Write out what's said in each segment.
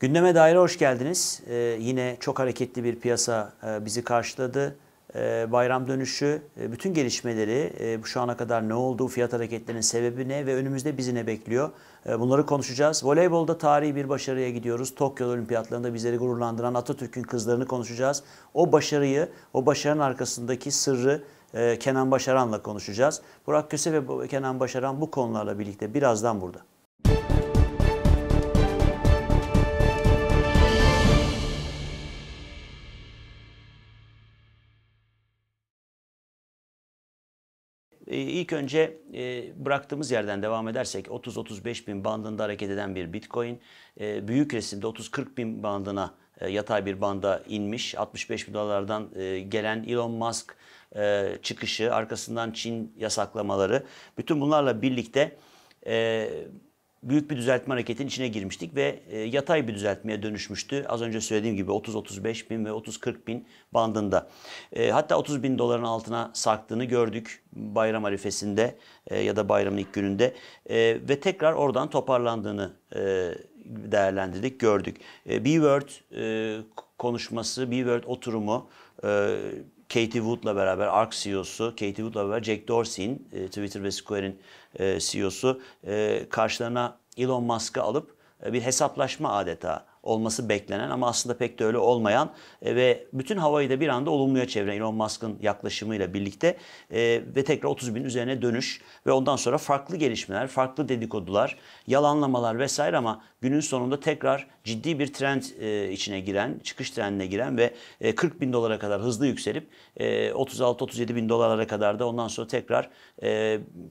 Gündeme daire hoş geldiniz. Ee, yine çok hareketli bir piyasa e, bizi karşıladı. E, bayram dönüşü, e, bütün gelişmeleri, e, şu ana kadar ne oldu, fiyat hareketlerinin sebebi ne ve önümüzde bizi ne bekliyor? E, bunları konuşacağız. Voleybolda tarihi bir başarıya gidiyoruz. Tokyo Olimpiyatlarında bizleri gururlandıran Atatürk'ün kızlarını konuşacağız. O başarıyı, o başarının arkasındaki sırrı e, Kenan Başaran'la konuşacağız. Burak Köse ve Kenan Başaran bu konularla birlikte birazdan burada. Ee, ilk önce e, bıraktığımız yerden devam edersek 30-35 bin bandında hareket eden bir bitcoin e, büyük resimde 30-40 bin bandına e, yatay bir banda inmiş. 65 bin dolardan gelen Elon Musk çıkışı arkasından Çin yasaklamaları bütün bunlarla birlikte büyük bir düzeltme hareketinin içine girmiştik ve e, yatay bir düzeltmeye dönüşmüştü. Az önce söylediğim gibi 30-35 bin ve 30-40 bin bandında. E, hatta 30 bin doların altına sarktığını gördük bayram arifesinde e, ya da bayramın ilk gününde e, ve tekrar oradan toparlandığını e, değerlendirdik, gördük. E, B-Word e, konuşması, B-Word oturumu e, Katie Wood'la beraber, ARK CEO'su, Katie Wood'la beraber Jack Dorsey'in, e, Twitter ve Square'in e, CEO'su e, karşılarına Elon Musk'ı alıp e, bir hesaplaşma adeta olması beklenen ama aslında pek de öyle olmayan e, ve bütün havayı da bir anda olumluya çeviren Elon Musk'ın yaklaşımıyla birlikte e, ve tekrar 30 bin üzerine dönüş ve ondan sonra farklı gelişmeler, farklı dedikodular, yalanlamalar vesaire ama günün sonunda tekrar ciddi bir trend e, içine giren, çıkış trendine giren ve 40 bin dolara kadar hızlı yükselip 36-37 bin dolara kadar da ondan sonra tekrar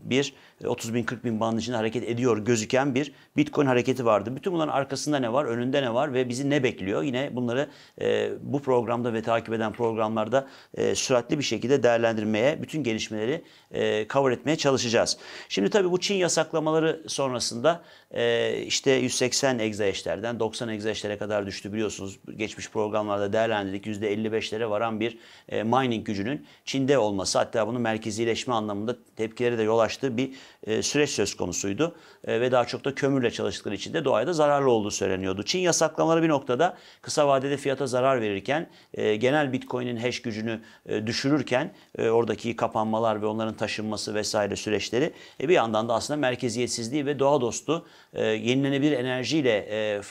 bir 30 bin 40 bin bandının içinde hareket ediyor gözüken bir Bitcoin hareketi vardı. Bütün bunların arkasında ne var, önünde ne var? var ve bizi ne bekliyor? Yine bunları e, bu programda ve takip eden programlarda e, süratli bir şekilde değerlendirmeye, bütün gelişmeleri e, cover etmeye çalışacağız. Şimdi tabii bu Çin yasaklamaları sonrasında e, işte 180 egzeşlerden 90 egzeşlere kadar düştü biliyorsunuz. Geçmiş programlarda değerlendirdik %55'lere varan bir e, mining gücünün Çin'de olması hatta bunu merkezileşme anlamında tepkileri de yol açtığı bir e, süreç söz konusuydu. E, ve daha çok da kömürle çalıştıkları için de doğaya da zararlı olduğu söyleniyordu. Çin yasaklamaları bir noktada kısa vadede fiyata zarar verirken e, genel bitcoin'in hash gücünü e, düşürürken e, oradaki kapanmalar ve onların taşınması vesaire süreçleri e, bir yandan da aslında merkeziyetsizliği ve doğa dostu e, yenilenebilir enerjiyle e,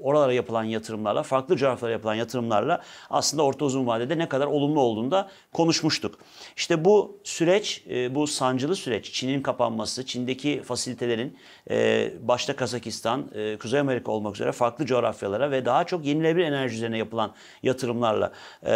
oralara yapılan yatırımlarla, farklı coğrafyalara yapılan yatırımlarla aslında orta uzun vadede ne kadar olumlu olduğunda konuşmuştuk. İşte bu süreç, e, bu sancılı süreç, Çin'in kapanması, Çin'deki fasilitelerin e, başta Kazakistan, e, Kuzey Amerika olmak üzere farklı coğrafyalara ve daha çok yenilenebilir enerji üzerine yapılan yatırımlarla e,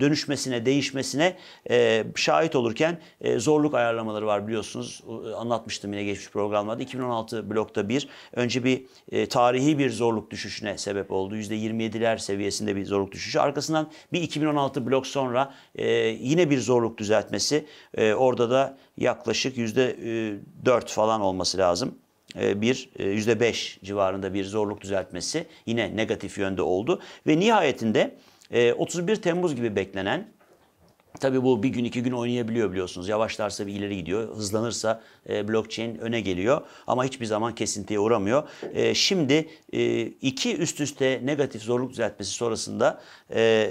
dönüşmesine, değişmesine e, şahit olurken e, zorluk ayarlamaları var biliyorsunuz. Anlatmıştım yine geçmiş programlarda. 2016 blokta bir bir önce bir e, tarihi bir zorluk düşüşüne sebep oldu. %27'ler seviyesinde bir zorluk düşüşü. Arkasından bir 2016 blok sonra e, yine bir zorluk düzeltmesi. E, orada da yaklaşık %4 e, falan olması lazım e, bir %5 e, civarında bir zorluk düzeltmesi yine negatif yönde oldu ve nihayetinde 31 Temmuz gibi beklenen Tabii bu bir gün iki gün oynayabiliyor biliyorsunuz. Yavaşlarsa bir ileri gidiyor. Hızlanırsa e, blockchain öne geliyor. Ama hiçbir zaman kesintiye uğramıyor. E, şimdi e, iki üst üste negatif zorluk düzeltmesi sonrasında e,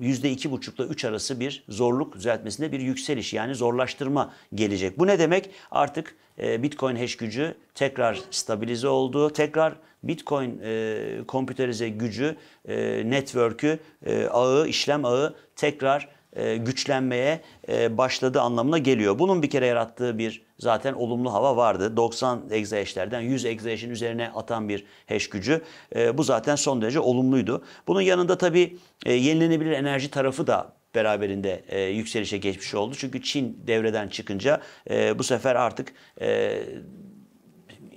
yüzde iki buçukla üç arası bir zorluk düzeltmesinde bir yükseliş yani zorlaştırma gelecek. Bu ne demek? Artık e, Bitcoin hash gücü tekrar stabilize oldu. Tekrar Bitcoin e, kompüterize gücü, e, network'ü, e, ağı, işlem ağı tekrar e, güçlenmeye e, başladığı anlamına geliyor. Bunun bir kere yarattığı bir zaten olumlu hava vardı. 90 egzeşlerden 100 egzeşin üzerine atan bir hash gücü. E, bu zaten son derece olumluydu. Bunun yanında tabii e, yenilenebilir enerji tarafı da beraberinde e, yükselişe geçmiş oldu. Çünkü Çin devreden çıkınca e, bu sefer artık e,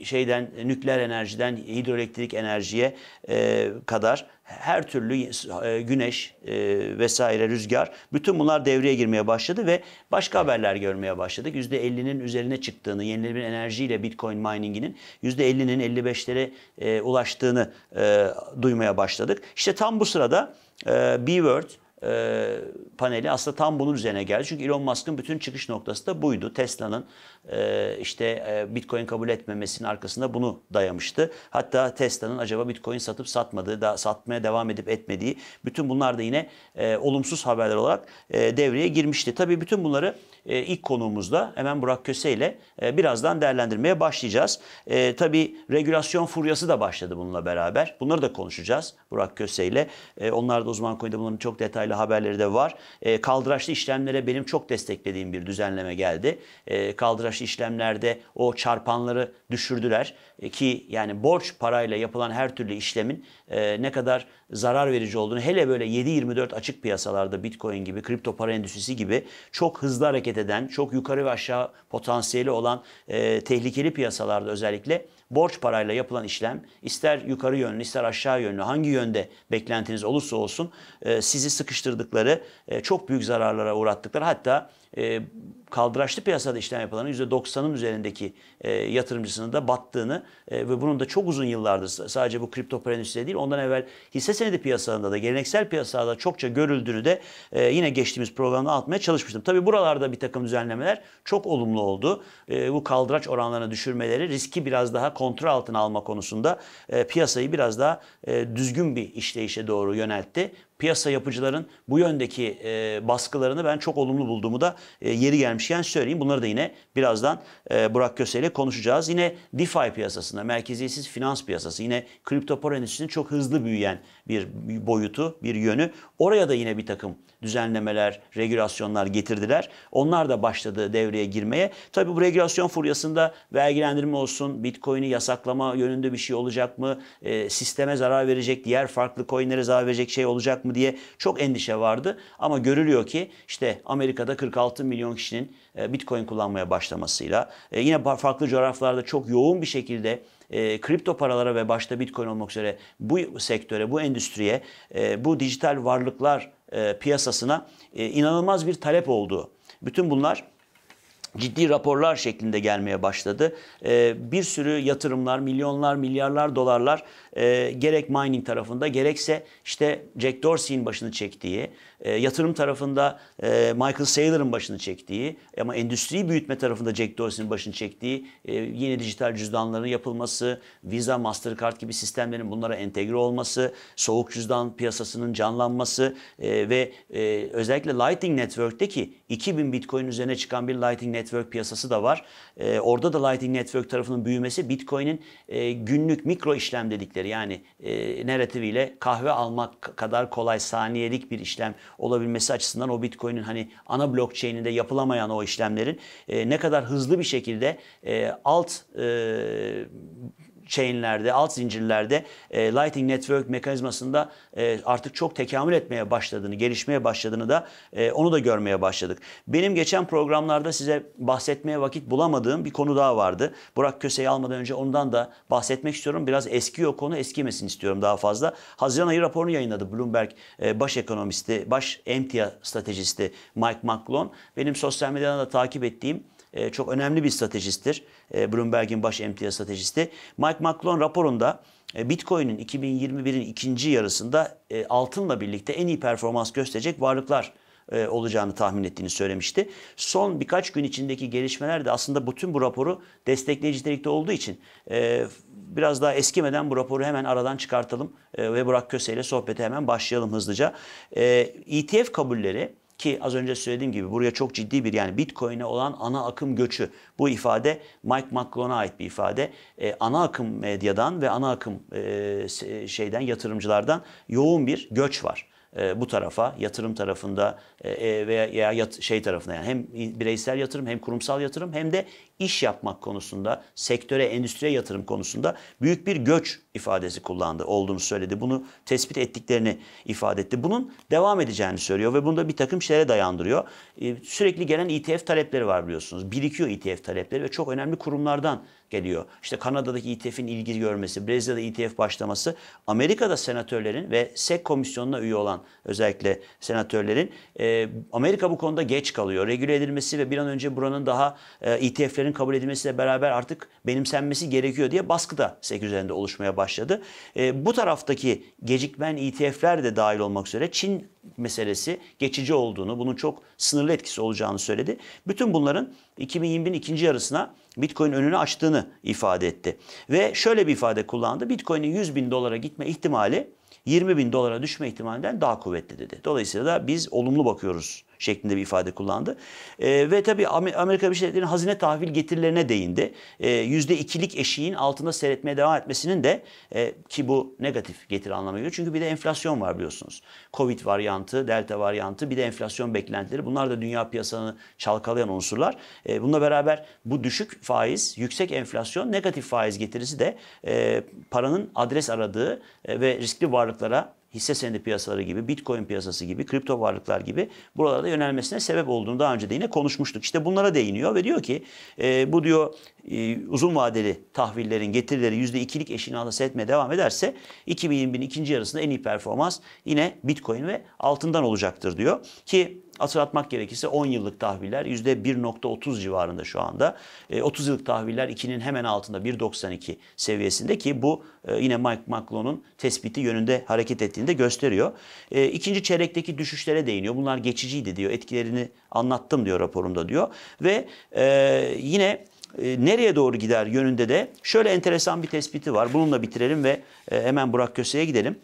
şeyden e, nükleer enerjiden hidroelektrik enerjiye e, kadar her türlü e, güneş e, vesaire rüzgar bütün bunlar devreye girmeye başladı ve başka haberler görmeye başladık. %50'nin üzerine çıktığını, yenilenebilir enerjiyle Bitcoin mining'inin %50'nin 55'lere e, ulaştığını e, duymaya başladık. İşte tam bu sırada e, B-Word e, paneli aslında tam bunun üzerine geldi. Çünkü Elon Musk'ın bütün çıkış noktası da buydu. Tesla'nın ee, e, işte Bitcoin kabul etmemesinin arkasında bunu dayamıştı. Hatta Tesla'nın acaba Bitcoin satıp satmadığı, da satmaya devam edip etmediği bütün bunlar da yine e, olumsuz haberler olarak e, devreye girmişti. Tabii bütün bunları e, ilk konuğumuzda hemen Burak Köse ile birazdan değerlendirmeye başlayacağız. tabii regülasyon furyası da başladı bununla beraber. Bunları da konuşacağız Burak Köse ile. onlar da uzman konuda bunların çok detaylı haberleri de var. kaldıraçlı işlemlere benim çok desteklediğim bir düzenleme geldi. Kaldıraçlı karşı işlemlerde o çarpanları düşürdüler e, ki yani borç parayla yapılan her türlü işlemin e, ne kadar zarar verici olduğunu hele böyle 7-24 açık piyasalarda Bitcoin gibi kripto para endüstrisi gibi çok hızlı hareket eden, çok yukarı ve aşağı potansiyeli olan e, tehlikeli piyasalarda özellikle borç parayla yapılan işlem ister yukarı yönlü ister aşağı yönlü hangi yönde beklentiniz olursa olsun e, sizi sıkıştırdıkları e, çok büyük zararlara uğrattıkları hatta e, kaldıraçlı piyasada işlem yapılanın %90'ın üzerindeki e, yatırımcısının da battığını e, ve bunun da çok uzun yıllardır sadece bu kripto para endüstrisi değil ondan evvel hisse senedi piyasalarında da geleneksel piyasalarda çokça görüldüğünü de e, yine geçtiğimiz programda atmaya çalışmıştım. Tabi buralarda bir takım düzenlemeler çok olumlu oldu. E, bu kaldıraç oranlarını düşürmeleri riski biraz daha kontrol altına alma konusunda e, piyasayı biraz daha e, düzgün bir işleyişe doğru yöneltti piyasa yapıcıların bu yöndeki e, baskılarını ben çok olumlu bulduğumu da e, yeri gelmişken söyleyeyim. Bunları da yine birazdan e, Burak Köse ile konuşacağız. Yine DeFi piyasasında, merkeziyetsiz finans piyasası, yine kripto para endüstrisinin çok hızlı büyüyen bir boyutu, bir yönü. Oraya da yine bir takım düzenlemeler, regülasyonlar getirdiler. Onlar da başladı devreye girmeye. Tabi bu regülasyon furyasında vergilendirme olsun, Bitcoin'i yasaklama yönünde bir şey olacak mı, e, sisteme zarar verecek, diğer farklı coinlere zarar verecek şey olacak mı diye çok endişe vardı. Ama görülüyor ki işte Amerika'da 46 milyon kişinin e, Bitcoin kullanmaya başlamasıyla e, yine farklı coğrafyalarda çok yoğun bir şekilde e, kripto paralara ve başta Bitcoin olmak üzere bu sektöre, bu endüstriye, e, bu dijital varlıklar e, piyasasına e, inanılmaz bir talep olduğu. Bütün bunlar ciddi raporlar şeklinde gelmeye başladı. Ee, bir sürü yatırımlar, milyonlar, milyarlar dolarlar e, gerek mining tarafında gerekse işte Jack Dorsey'in başını çektiği e, yatırım tarafında e, Michael Saylor'ın başını çektiği ama endüstriyi büyütme tarafında Jack Dorsey'nin başını çektiği e, yeni dijital cüzdanların yapılması, Visa, Mastercard gibi sistemlerin bunlara entegre olması, soğuk cüzdan piyasasının canlanması e, ve e, özellikle Lightning Network'teki 2000 Bitcoin üzerine çıkan bir Lightning Network piyasası da var. E, orada da Lightning Network tarafının büyümesi Bitcoin'in e, günlük mikro işlem dedikleri yani e, narratifiyle kahve almak kadar kolay saniyelik bir işlem olabilmesi açısından o Bitcoin'in hani ana blockchain'inde yapılamayan o işlemlerin e, ne kadar hızlı bir şekilde e, alt e, chainlerde, alt zincirlerde e, Lightning Network mekanizmasında e, artık çok tekamül etmeye başladığını, gelişmeye başladığını da e, onu da görmeye başladık. Benim geçen programlarda size bahsetmeye vakit bulamadığım bir konu daha vardı. Burak Köse'yi almadan önce ondan da bahsetmek istiyorum. Biraz eski o konu, eskimesin istiyorum daha fazla. Haziran ayı raporunu yayınladı Bloomberg e, baş ekonomisti, baş emtia stratejisti Mike McClone. Benim sosyal medyadan da takip ettiğim e, çok önemli bir stratejisttir. E, Bloomberg'in baş emtia stratejisti. Mike McClone raporunda e, Bitcoin'in 2021'in ikinci yarısında altınla birlikte en iyi performans gösterecek varlıklar olacağını tahmin ettiğini söylemişti. Son birkaç gün içindeki gelişmeler de aslında bütün bu raporu destekleyici nitelikte olduğu için biraz daha eskimeden bu raporu hemen aradan çıkartalım ve Burak Köse ile sohbete hemen başlayalım hızlıca. ETF kabulleri ki az önce söylediğim gibi buraya çok ciddi bir yani Bitcoin'e olan ana akım göçü. Bu ifade Mike McClon'a ait bir ifade. E, ana akım medyadan ve ana akım e, şeyden yatırımcılardan yoğun bir göç var e, bu tarafa yatırım tarafında e, e veya, ya yat, şey tarafına yani hem bireysel yatırım hem kurumsal yatırım hem de iş yapmak konusunda, sektöre, endüstriye yatırım konusunda büyük bir göç ifadesi kullandı, olduğunu söyledi. Bunu tespit ettiklerini ifade etti. Bunun devam edeceğini söylüyor ve bunda bir takım şeylere dayandırıyor. Ee, sürekli gelen ETF talepleri var biliyorsunuz. Birikiyor ETF talepleri ve çok önemli kurumlardan geliyor. İşte Kanada'daki ETF'in ilgi görmesi, Brezilya'da ETF başlaması, Amerika'da senatörlerin ve SEC komisyonuna üye olan özellikle senatörlerin e, Amerika bu konuda geç kalıyor. Regüle edilmesi ve bir an önce buranın daha e, ETF'leri görüşlerin kabul edilmesiyle beraber artık benimsenmesi gerekiyor diye baskı da SEC üzerinde oluşmaya başladı. E, bu taraftaki gecikmen ETF'ler de dahil olmak üzere Çin meselesi geçici olduğunu, bunun çok sınırlı etkisi olacağını söyledi. Bütün bunların 2020'nin ikinci yarısına Bitcoin önünü açtığını ifade etti. Ve şöyle bir ifade kullandı. Bitcoin'in 100 bin dolara gitme ihtimali 20 bin dolara düşme ihtimalinden daha kuvvetli dedi. Dolayısıyla da biz olumlu bakıyoruz şeklinde bir ifade kullandı. E, ve tabii Amerika Birleşik Devletleri'nin hazine tahvil getirilerine değindi. Ee, yüzde ikilik eşiğin altında seyretmeye devam etmesinin de e, ki bu negatif getiri anlamına geliyor. Çünkü bir de enflasyon var biliyorsunuz. Covid varyantı, delta varyantı bir de enflasyon beklentileri. Bunlar da dünya piyasanı çalkalayan unsurlar. E, bununla beraber bu düşük faiz, yüksek enflasyon, negatif faiz getirisi de e, paranın adres aradığı e, ve riskli varlıklara hisse senedi piyasaları gibi, bitcoin piyasası gibi, kripto varlıklar gibi buralarda yönelmesine sebep olduğunu daha önce de yine konuşmuştuk. İşte bunlara değiniyor ve diyor ki e, bu diyor e, uzun vadeli tahvillerin getirileri %2'lik eşiğini halas etmeye devam ederse 2020'nin ikinci yarısında en iyi performans yine bitcoin ve altından olacaktır diyor. Ki Hatırlatmak gerekirse 10 yıllık tahviller %1.30 civarında şu anda. 30 e, yıllık tahviller 2'nin hemen altında 1.92 seviyesinde ki bu e, yine Mike McLaughlin'un tespiti yönünde hareket ettiğini de gösteriyor. E, ikinci çeyrekteki düşüşlere değiniyor. Bunlar geçiciydi diyor. Etkilerini anlattım diyor raporumda diyor. Ve e, yine nereye doğru gider yönünde de şöyle enteresan bir tespiti var. Bununla bitirelim ve hemen Burak Köse'ye gidelim.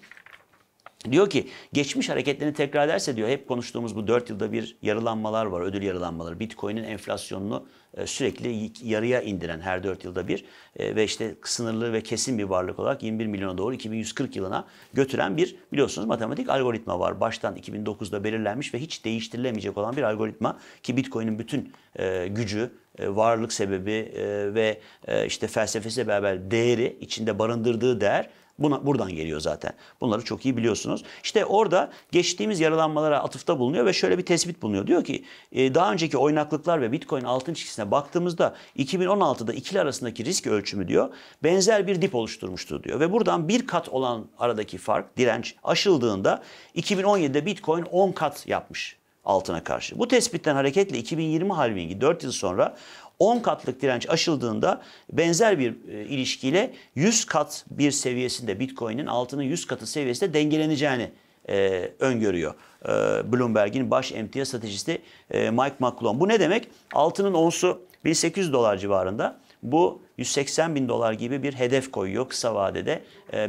Diyor ki geçmiş hareketlerini tekrar ederse diyor hep konuştuğumuz bu 4 yılda bir yarılanmalar var, ödül yarılanmaları. Bitcoin'in enflasyonunu e, sürekli yarıya indiren her 4 yılda bir e, ve işte sınırlı ve kesin bir varlık olarak 21 milyona doğru 2140 yılına götüren bir biliyorsunuz matematik algoritma var. Baştan 2009'da belirlenmiş ve hiç değiştirilemeyecek olan bir algoritma ki Bitcoin'in bütün e, gücü, varlık sebebi ve işte felsefesiyle beraber değeri içinde barındırdığı değer Buna, buradan geliyor zaten. Bunları çok iyi biliyorsunuz. İşte orada geçtiğimiz yaralanmalara atıfta bulunuyor ve şöyle bir tespit bulunuyor. Diyor ki e, daha önceki oynaklıklar ve Bitcoin altın çizgisine baktığımızda 2016'da ikili arasındaki risk ölçümü diyor benzer bir dip oluşturmuştu diyor. Ve buradan bir kat olan aradaki fark direnç aşıldığında 2017'de Bitcoin 10 kat yapmış altına karşı. Bu tespitten hareketle 2020 halvingi 4 yıl sonra 10 katlık direnç aşıldığında benzer bir e, ilişkiyle 100 kat bir seviyesinde Bitcoin'in altının 100 katı seviyesinde dengeleneceğini e, öngörüyor. E, Bloomberg'in baş emtia stratejisti Mike McClone. Bu ne demek? Altının onsu 1800 dolar civarında. Bu 180 bin dolar gibi bir hedef koyuyor kısa vadede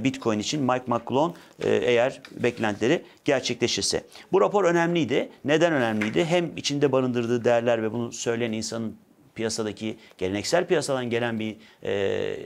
Bitcoin için Mike McClone eğer beklentileri gerçekleşirse. Bu rapor önemliydi. Neden önemliydi? Hem içinde barındırdığı değerler ve bunu söyleyen insanın piyasadaki geleneksel piyasadan gelen bir e,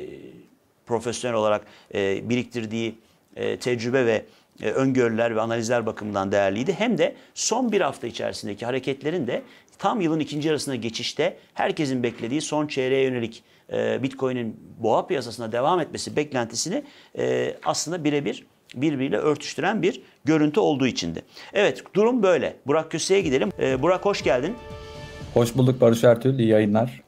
profesyonel olarak e, biriktirdiği e, tecrübe ve e, öngörüler ve analizler bakımından değerliydi. Hem de son bir hafta içerisindeki hareketlerin de tam yılın ikinci yarısına geçişte herkesin beklediği son çeyreğe yönelik e, Bitcoin'in boğa piyasasına devam etmesi beklentisini e, aslında birebir birbiriyle örtüştüren bir görüntü olduğu içindi. Evet durum böyle. Burak Köse'ye gidelim. Ee, Burak hoş geldin. Hoş bulduk Barış Ertül. İyi yayınlar.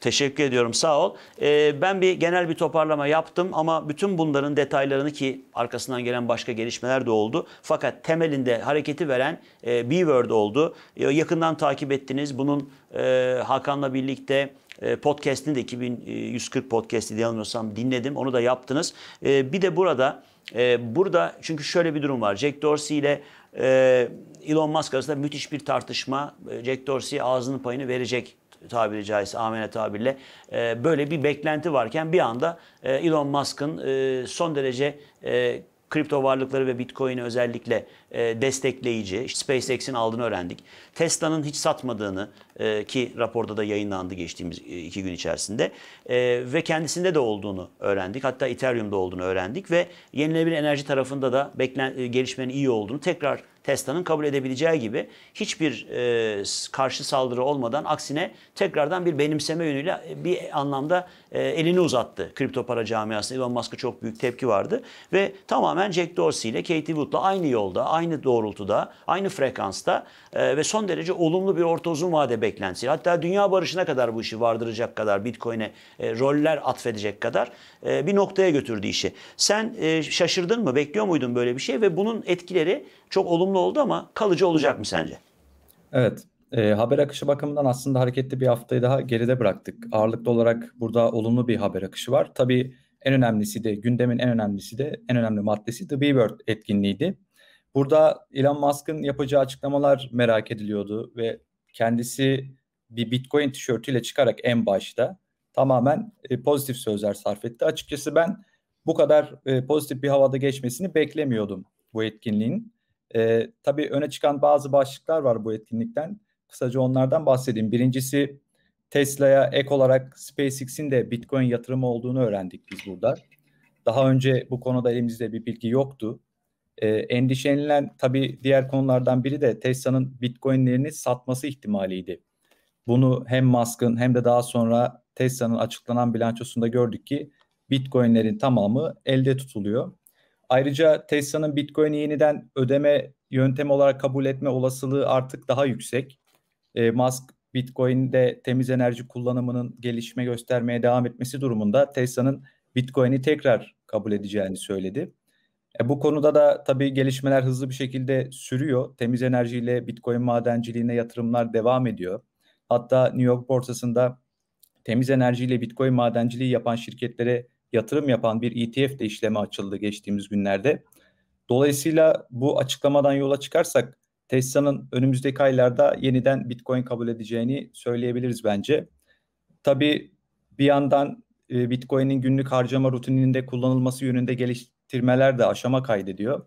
Teşekkür ediyorum sağ ol. Ee, ben bir genel bir toparlama yaptım ama bütün bunların detaylarını ki arkasından gelen başka gelişmeler de oldu. Fakat temelinde hareketi veren e, B-Word oldu. E, yakından takip ettiniz. Bunun e, Hakan'la birlikte e, podcast'ini de 2140 podcast'i diye anlıyorsam dinledim. Onu da yaptınız. E, bir de burada e, burada çünkü şöyle bir durum var. Jack Dorsey ile e, Elon Musk arasında müthiş bir tartışma. E, Jack Dorsey ağzının payını verecek tabiri caizse amene tabirle e, böyle bir beklenti varken bir anda e, Elon Musk'ın son derece kripto varlıkları ve Bitcoin'i özellikle e, destekleyici. SpaceX'in aldığını öğrendik. Tesla'nın hiç satmadığını e, ki raporda da yayınlandı geçtiğimiz e, iki gün içerisinde ve kendisinde de olduğunu öğrendik. Hatta Ethereum'da olduğunu öğrendik ve yenilenebilir enerji tarafında da beklen, gelişmenin iyi olduğunu tekrar Tesla'nın kabul edebileceği gibi hiçbir e, karşı saldırı olmadan aksine tekrardan bir benimseme yönüyle bir anlamda e, elini uzattı kripto para camiasında. Elon Musk'a çok büyük tepki vardı ve tamamen Jack Dorsey ile Katie Wood'la aynı yolda, aynı doğrultuda, aynı frekansta e, ve son derece olumlu bir orta uzun vade beklentisi. Hatta dünya barışına kadar bu işi vardıracak kadar, Bitcoin'e e, roller atfedecek kadar e, bir noktaya götürdü işi. Sen e, şaşırdın mı, bekliyor muydun böyle bir şey ve bunun etkileri çok olumlu oldu ama kalıcı olacak mı sence? Evet, e, haber akışı bakımından aslında hareketli bir haftayı daha geride bıraktık. Ağırlıklı olarak burada olumlu bir haber akışı var. Tabii en önemlisi de gündemin en önemlisi de en önemli maddesi The Bird word etkinliğiydi. Burada Elon Musk'ın yapacağı açıklamalar merak ediliyordu ve kendisi bir Bitcoin tişörtüyle çıkarak en başta tamamen e, pozitif sözler sarf etti. Açıkçası ben bu kadar e, pozitif bir havada geçmesini beklemiyordum bu etkinliğin. E, tabii öne çıkan bazı başlıklar var bu etkinlikten. Kısaca onlardan bahsedeyim. Birincisi Tesla'ya ek olarak SpaceX'in de Bitcoin yatırımı olduğunu öğrendik biz burada. Daha önce bu konuda elimizde bir bilgi yoktu. E, ee, endişelenilen tabii diğer konulardan biri de Tesla'nın Bitcoin'lerini satması ihtimaliydi. Bunu hem Musk'ın hem de daha sonra Tesla'nın açıklanan bilançosunda gördük ki Bitcoin'lerin tamamı elde tutuluyor. Ayrıca Tesla'nın Bitcoin'i yeniden ödeme yöntemi olarak kabul etme olasılığı artık daha yüksek. E, Musk Bitcoin'de temiz enerji kullanımının gelişme göstermeye devam etmesi durumunda Tesla'nın Bitcoin'i tekrar kabul edeceğini söyledi. E, bu konuda da tabii gelişmeler hızlı bir şekilde sürüyor. Temiz enerjiyle Bitcoin madenciliğine yatırımlar devam ediyor. Hatta New York borsasında temiz enerjiyle Bitcoin madenciliği yapan şirketlere yatırım yapan bir ETF de işleme açıldı geçtiğimiz günlerde. Dolayısıyla bu açıklamadan yola çıkarsak Tesla'nın önümüzdeki aylarda yeniden Bitcoin kabul edeceğini söyleyebiliriz bence. Tabii bir yandan e, Bitcoin'in günlük harcama rutininde kullanılması yönünde geliş, bitirmeler de aşama kaydediyor.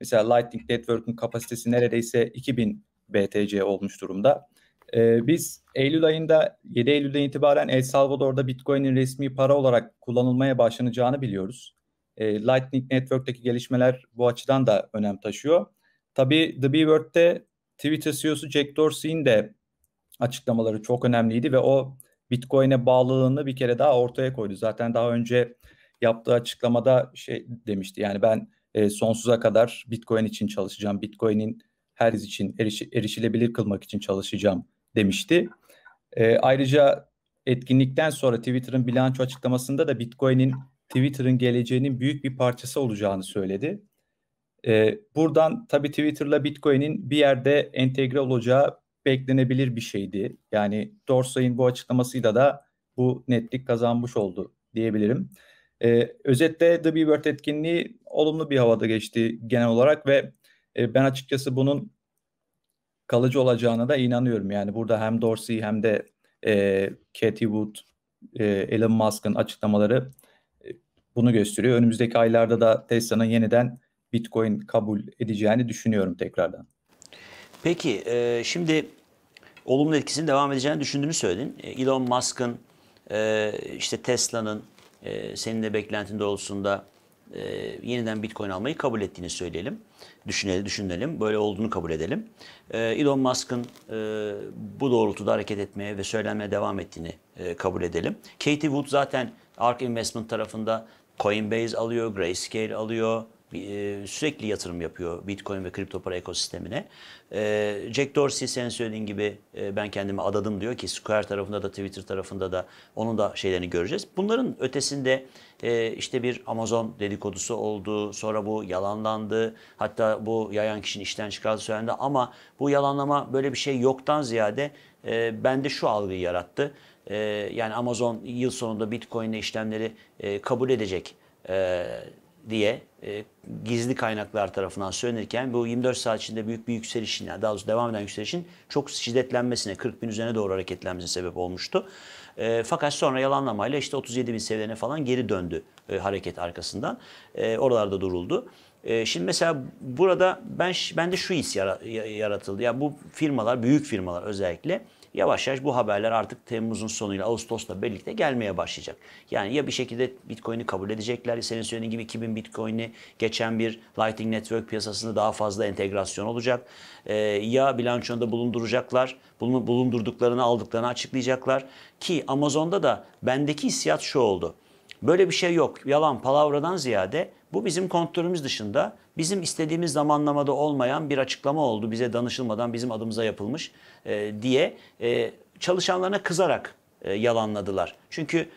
Mesela Lightning Network'un kapasitesi neredeyse 2000 BTC olmuş durumda. Ee, biz Eylül ayında 7 Eylül'den itibaren El Salvador'da Bitcoin'in resmi para olarak kullanılmaya başlanacağını biliyoruz. Ee, Lightning Network'teki gelişmeler bu açıdan da önem taşıyor. Tabii The B-Word'de Twitter CEO'su Jack Dorsey'in de açıklamaları çok önemliydi ve o Bitcoin'e bağlılığını bir kere daha ortaya koydu. Zaten daha önce yaptığı açıklamada şey demişti. Yani ben e, sonsuza kadar Bitcoin için çalışacağım. Bitcoin'in herkes için erişi, erişilebilir kılmak için çalışacağım demişti. E, ayrıca etkinlikten sonra Twitter'ın bilanço açıklamasında da Bitcoin'in Twitter'ın geleceğinin büyük bir parçası olacağını söyledi. E, buradan tabii Twitter'la Bitcoin'in bir yerde entegre olacağı beklenebilir bir şeydi. Yani Dorsey'in bu açıklamasıyla da bu netlik kazanmış oldu diyebilirim. E, özetle The Beavert etkinliği olumlu bir havada geçti genel olarak ve e, ben açıkçası bunun kalıcı olacağına da inanıyorum. Yani burada hem Dorsey hem de e, Katie Wood, e, Elon Musk'ın açıklamaları e, bunu gösteriyor. Önümüzdeki aylarda da Tesla'nın yeniden Bitcoin kabul edeceğini düşünüyorum tekrardan. Peki e, şimdi olumlu etkisinin devam edeceğini düşündüğünü söyledin. E, Elon Musk'ın e, işte Tesla'nın e, senin de beklentin doğrultusunda e, yeniden Bitcoin almayı kabul ettiğini söyleyelim. Düşünelim, düşünelim. Böyle olduğunu kabul edelim. E, Elon Musk'ın e, bu doğrultuda hareket etmeye ve söylenmeye devam ettiğini e, kabul edelim. Katie Wood zaten ARK Investment tarafında Coinbase alıyor, Grayscale alıyor, e, sürekli yatırım yapıyor Bitcoin ve kripto para ekosistemine. E, Jack Dorsey sen söylediğin gibi e, ben kendimi adadım diyor ki Square tarafında da Twitter tarafında da onun da şeylerini göreceğiz. Bunların ötesinde işte bir Amazon dedikodusu oldu. Sonra bu yalanlandı. Hatta bu yayan kişinin işten çıkardı söylendi ama bu yalanlama böyle bir şey yoktan ziyade bende şu algıyı yarattı. Yani Amazon yıl sonunda Bitcoin'le işlemleri kabul edecek diye e, gizli kaynaklar tarafından söylenirken bu 24 saat içinde büyük bir yükselişin yani daha doğrusu devam eden yükselişin çok şiddetlenmesine 40 bin üzerine doğru hareketlenmesine sebep olmuştu. E, fakat sonra yalanlamayla işte 37 bin seviyelerine falan geri döndü e, hareket arkasından. E, oralarda duruldu. E, şimdi mesela burada ben bende şu his yaratıldı. Ya yani bu firmalar büyük firmalar özellikle yavaş yavaş bu haberler artık Temmuz'un sonuyla Ağustos'la birlikte gelmeye başlayacak. Yani ya bir şekilde Bitcoin'i kabul edecekler. Senin söylediğin gibi 2000 Bitcoin'i geçen bir Lightning Network piyasasında daha fazla entegrasyon olacak. Ee, ya bilançonda bulunduracaklar. bunu Bulundurduklarını aldıklarını açıklayacaklar. Ki Amazon'da da bendeki hissiyat şu oldu. Böyle bir şey yok. Yalan palavradan ziyade bu bizim kontrolümüz dışında Bizim istediğimiz zamanlamada olmayan bir açıklama oldu. Bize danışılmadan bizim adımıza yapılmış e, diye e, çalışanlarına kızarak e, yalanladılar. Çünkü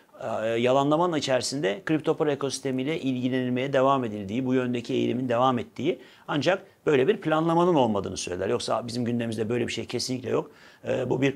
e, yalanlamanın içerisinde kripto para ekosistemiyle ilgilenilmeye devam edildiği, bu yöndeki eğilimin devam ettiği ancak böyle bir planlamanın olmadığını söylediler. Yoksa bizim gündemimizde böyle bir şey kesinlikle yok. E, bu bir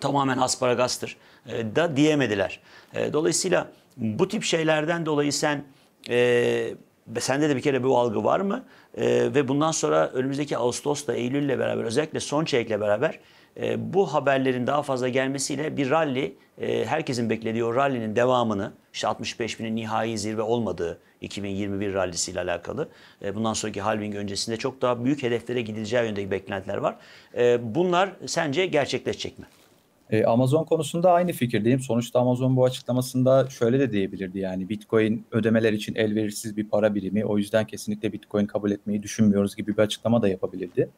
tamamen asparagastır e, da diyemediler. E, dolayısıyla bu tip şeylerden dolayı sen... E, sende de bir kere bu algı var mı? E, ve bundan sonra önümüzdeki Ağustos'ta, Eylül'le beraber özellikle son çeyrekle beraber e, bu haberlerin daha fazla gelmesiyle bir rally, e, herkesin beklediği o rallinin devamını, işte 65 binin nihai zirve olmadığı 2021 rallisiyle alakalı, e, bundan sonraki halving öncesinde çok daha büyük hedeflere gidileceği yönündeki beklentiler var. E, bunlar sence gerçekleşecek mi? E, Amazon konusunda aynı fikirdeyim. Sonuçta Amazon bu açıklamasında şöyle de diyebilirdi yani Bitcoin ödemeler için elverişsiz bir para birimi. O yüzden kesinlikle Bitcoin kabul etmeyi düşünmüyoruz gibi bir açıklama da yapabilirdi.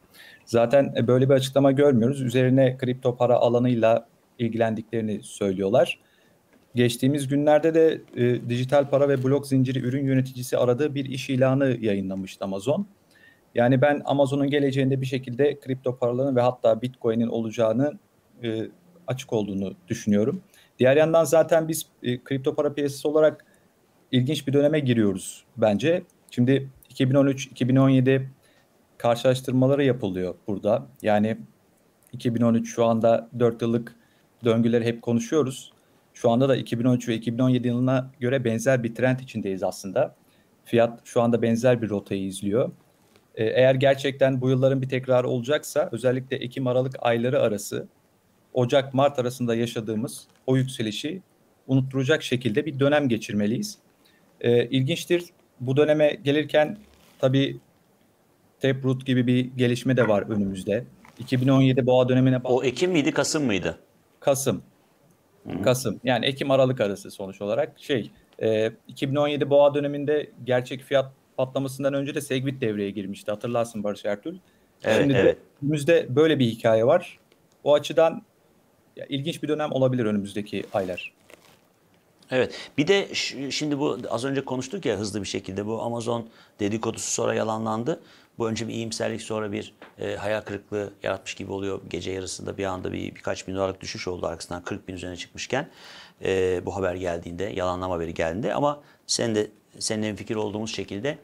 Zaten e, böyle bir açıklama görmüyoruz. Üzerine kripto para alanıyla ilgilendiklerini söylüyorlar. Geçtiğimiz günlerde de e, dijital para ve blok zinciri ürün yöneticisi aradığı bir iş ilanı yayınlamıştı Amazon. Yani ben Amazon'un geleceğinde bir şekilde kripto paraların ve hatta Bitcoin'in olacağını e, açık olduğunu düşünüyorum. Diğer yandan zaten biz e, kripto para piyasası olarak ilginç bir döneme giriyoruz bence. Şimdi 2013-2017 karşılaştırmaları yapılıyor burada. Yani 2013 şu anda 4 yıllık döngüleri hep konuşuyoruz. Şu anda da 2013 ve 2017 yılına göre benzer bir trend içindeyiz aslında. Fiyat şu anda benzer bir rotayı izliyor. Ee, eğer gerçekten bu yılların bir tekrarı olacaksa özellikle Ekim-Aralık ayları arası Ocak-Mart arasında yaşadığımız o yükselişi unutturacak şekilde bir dönem geçirmeliyiz. E, ilginçtir bu döneme gelirken tabii Taproot gibi bir gelişme de var önümüzde. 2017 boğa dönemine bağlı. O Ekim miydi Kasım mıydı? Kasım. Kasım yani Ekim Aralık arası sonuç olarak şey e, 2017 boğa döneminde gerçek fiyat patlamasından önce de Segwit devreye girmişti hatırlarsın Barış Ertuğrul. Evet, Şimdi evet. günümüzde böyle bir hikaye var. O açıdan ya, ilginç bir dönem olabilir önümüzdeki aylar. Evet. Bir de şimdi bu az önce konuştuk ya hızlı bir şekilde bu Amazon dedikodusu sonra yalanlandı. Bu önce bir iyimserlik sonra bir e, hayal kırıklığı yaratmış gibi oluyor. Gece yarısında bir anda bir birkaç bin dolarlık düşüş oldu arkasından 40 bin üzerine çıkmışken e, bu haber geldiğinde, yalanlama haberi geldiğinde ama sen de senin fikir olduğumuz şekilde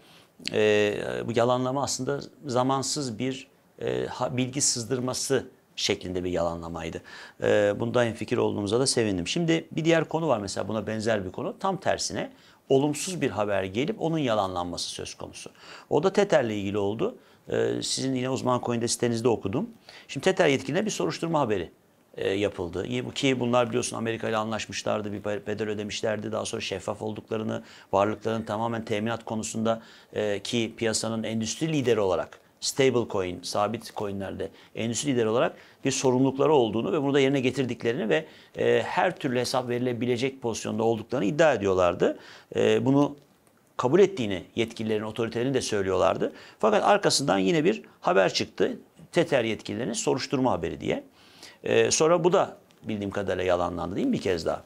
e, bu yalanlama aslında zamansız bir e, bilgi sızdırması şeklinde bir yalanlamaydı. Ee, bunda bundan fikir olduğumuza da sevindim. Şimdi bir diğer konu var mesela buna benzer bir konu. Tam tersine olumsuz bir haber gelip onun yalanlanması söz konusu. O da teterle ilgili oldu. E, sizin yine uzman coin'de sitenizde okudum. Şimdi teter yetkiline bir soruşturma haberi e, yapıldı. Ki bunlar biliyorsun Amerika ile anlaşmışlardı, bir bedel ödemişlerdi. Daha sonra şeffaf olduklarını, varlıklarının tamamen teminat konusunda e, ki piyasanın endüstri lideri olarak stable coin, sabit coinlerde endüstri lideri olarak bir sorumlulukları olduğunu ve bunu da yerine getirdiklerini ve e, her türlü hesap verilebilecek pozisyonda olduklarını iddia ediyorlardı. E, bunu kabul ettiğini yetkililerin, otoritelerin de söylüyorlardı. Fakat arkasından yine bir haber çıktı. Teter yetkililerinin soruşturma haberi diye. E, sonra bu da bildiğim kadarıyla yalanlandı değil mi bir kez daha?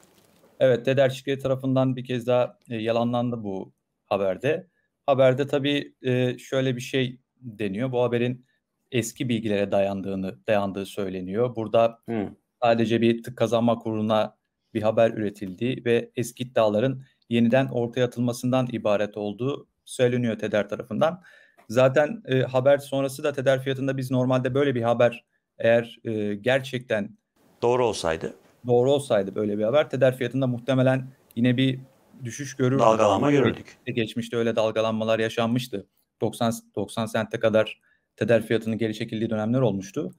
Evet, Teder şirketi tarafından bir kez daha e, yalanlandı bu haberde. Haberde tabii e, şöyle bir şey deniyor. Bu haberin eski bilgilere dayandığını dayandığı söyleniyor. Burada hmm. sadece bir tık kazanma kuruluna bir haber üretildiği ve eski iddiaların yeniden ortaya atılmasından ibaret olduğu söyleniyor TEDER tarafından. Zaten e, haber sonrası da TEDER fiyatında biz normalde böyle bir haber eğer e, gerçekten doğru olsaydı doğru olsaydı böyle bir haber TEDER fiyatında muhtemelen yine bir düşüş görür. Dalgalanma görürdük. Geçmişte öyle dalgalanmalar yaşanmıştı 90 90 sente kadar tedar fiyatının geri çekildiği dönemler olmuştu.